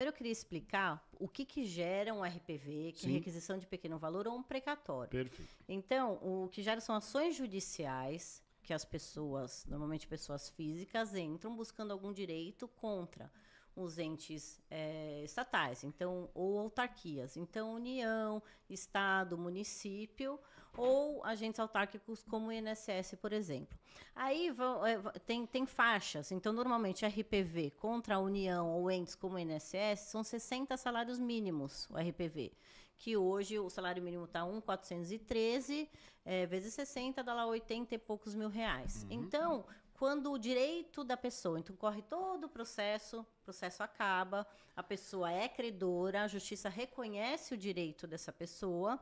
Primeiro eu queria explicar o que, que gera um RPV, que Sim. requisição de pequeno valor ou um precatório. Perfeito. Então, o que gera são ações judiciais que as pessoas, normalmente pessoas físicas, entram buscando algum direito contra os entes é, estatais, então ou autarquias, então União, Estado, município ou agentes autárquicos como o INSS, por exemplo. Aí é, tem, tem faixas, então normalmente RPV contra a União ou entes como o INSS são 60 salários mínimos, o RPV que hoje o salário mínimo está 1,413 é, vezes 60, dá lá 80 e poucos mil reais. Uhum. Então, quando o direito da pessoa, então corre todo o processo, o processo acaba, a pessoa é credora, a justiça reconhece o direito dessa pessoa,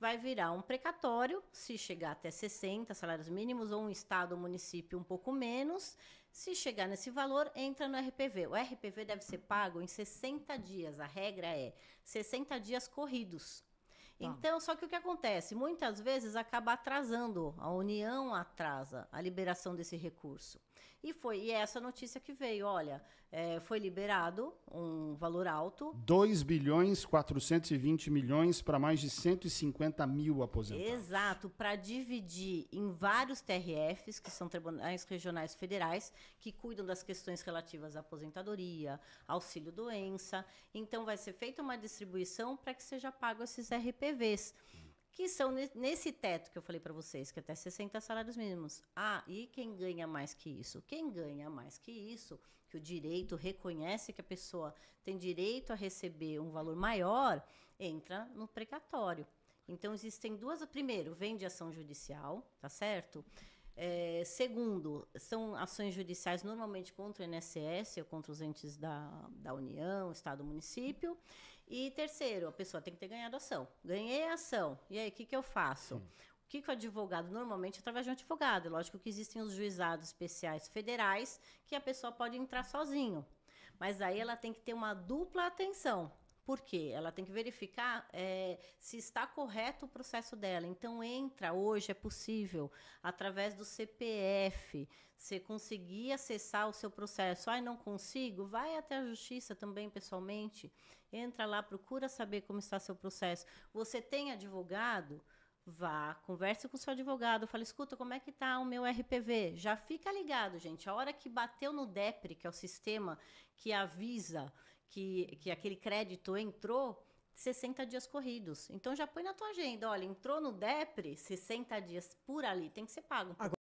vai virar um precatório, se chegar até 60 salários mínimos, ou um estado um município um pouco menos. Se chegar nesse valor, entra no RPV. O RPV deve ser pago em 60 dias, a regra é 60 dias corridos. Tá. Então, só que o que acontece? Muitas vezes acaba atrasando, a União atrasa a liberação desse recurso. E foi e é essa notícia que veio: olha, é, foi liberado um valor alto. 2 bilhões 420 milhões para mais de 150 mil aposentados. Exato, para dividir em vários TRFs, que são tribunais regionais federais, que cuidam das questões relativas à aposentadoria, auxílio doença. Então, vai ser feita uma distribuição para que seja pago esses RP PVs, que são nesse teto que eu falei para vocês, que é até 60 salários mínimos. Ah, e quem ganha mais que isso? Quem ganha mais que isso, que o direito reconhece que a pessoa tem direito a receber um valor maior, entra no precatório. Então existem duas, primeiro, vem de ação judicial, tá certo? É, segundo, são ações judiciais normalmente contra o INSS ou contra os entes da, da União, Estado, município. E terceiro, a pessoa tem que ter ganhado ação. Ganhei a ação. E aí, o que, que eu faço? Sim. Hum. O que, que o advogado, normalmente, através de um advogado, lógico que existem os juizados especiais federais que a pessoa pode entrar sozinho. Mas aí ela tem que ter uma dupla atenção por quê? Ela tem que verificar é, se está correto o processo dela. Então, entra, hoje é possível, através do CPF, você conseguir acessar o seu processo. Ai, não consigo? Vai até a justiça também pessoalmente. Entra lá, procura saber como está seu processo. Você tem advogado? Vá, converse com o seu advogado, fala, escuta, como é que tá o meu RPV? Já fica ligado, gente. A hora que bateu no DEPRE, que é o sistema que avisa que, que aquele crédito entrou 60 dias corridos. Então já põe na tua agenda, olha, entrou no DEPRE, 60 dias por ali, tem que ser pago. Agora...